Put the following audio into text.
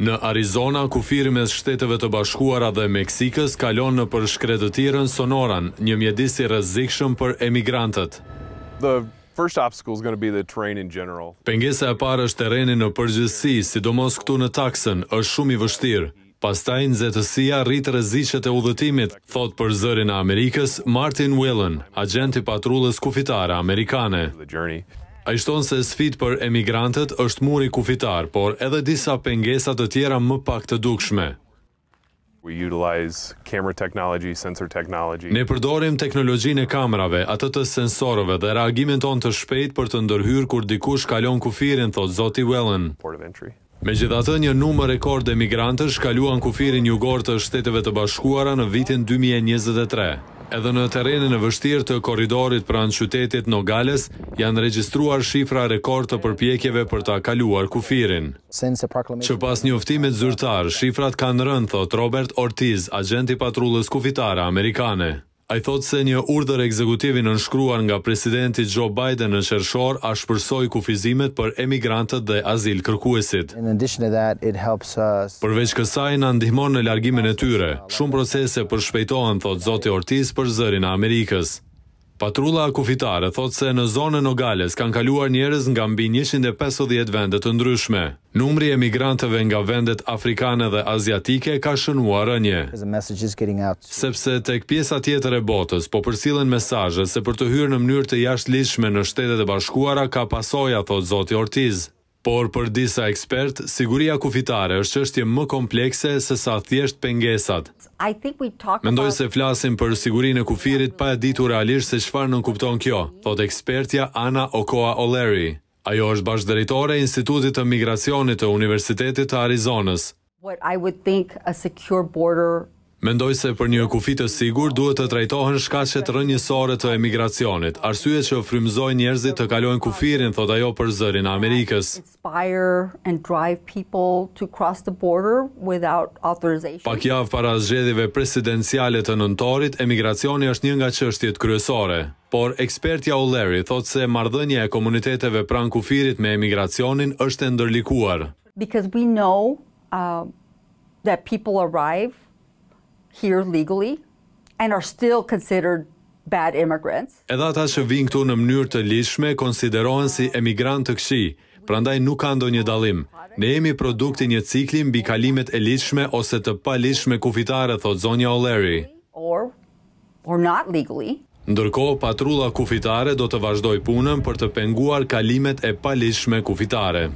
Në Arizona, kufirimes shteteve të bashkuara dhe Meksikës kalon në përshkretëtiren Sonoran, një mjedisi rëzikshëm për emigrantët. Pengese e parë është tereni në përgjësi, sidomos këtu në taksën, është shumë i vështirë. Pastaj në zetësia rritë rëzishet e udhëtimit, thot për zërin Amerikës Martin Willen, agenti patrullës kufitare Amerikane. A i shtonë se sfit për emigrantët është muri kufitar, por edhe disa pengesat të tjera më pak të dukshme. Ne përdorim teknologjin e kamerave, atë të sensorove dhe reagimin ton të shpejt për të ndërhyrë kur dikush kalon kufirin, thot Zoti Wellen. Me gjitha të një numër rekord e migrantër shkaluan kufirin jugor të shteteve të bashkuara në vitin 2023. Edhe në terenin e vështirë të koridorit pranë qytetit Nogales, janë registruar shifra rekord të përpjekjeve për ta kaluar kufirin. Që pas një uftimit zyrtar, shifrat kanë rënë, thot Robert Ortiz, agenti patrullës kufitare Amerikane. A i thot se një urdër ekzekutivin në nënshkruar nga presidenti Joe Biden në qershor a shpërsoj kufizimet për emigrantët dhe azil kërkuesit. Përveç kësaj në ndihmon në largimin e tyre, shumë procese për shpejtohen, thot Zoti Ortiz për zërin Amerikës. Patrulla Kufitare thot se në zonën Ogales kanë kaluar njerës nga mbi 150 vendet të ndryshme. Numri e migrantëve nga vendet Afrikane dhe Aziatike ka shënuar rënje. Sepse tek pjesa tjetër e botës, po përsilën mesajës se për të hyrë në mnyrë të jashtë lishme në shtetet e bashkuara ka pasoja, thot Zoti Ortiz. Por për disa ekspert, siguria kufitare është çështje më komplekse se sa thjesht pengesat. Mendoj se flasim për sigurinë e kufirit pa e ditur realisht se çfarë nën kupton kjo, thot ekspertja Ana Okoa O'Leary. Ajo është bashkëdrejtore e Institutit të Migracionit të Universitetit të Arizonës. What I would think a secure border Mendoj se për një kufit të sigur duhet të trajtohen shkashet rënjësore të emigracionit, arsye që frimzoj njerëzit të kalojnë kufirin, thot ajo për zërin Amerikës. Pak javë para zxedhive presidenciale të nëntorit, emigracioni është një nga qështjet kryesore. Por ekspertja Larry thot se mardhënje e komuniteteve pran kufirit me emigracionin është e ndërlikuar. Because we know uh, that people arrive, here legally and are still considered bad immigrants. Edhe ata që vinë këtu në mënyrë të lishme konsiderohen si emigrantë të këshi, prandaj nuk ka ndonjë dallim. Ne jemi produkti një cikli mbi kalimet e lishme ose të palishme kufitare, thot zonja O'Leary. Or, or not legally. Ndërkohë, patrulla kufitare do të vazhdoj punën për të penguar kalimet e palishme kufitare.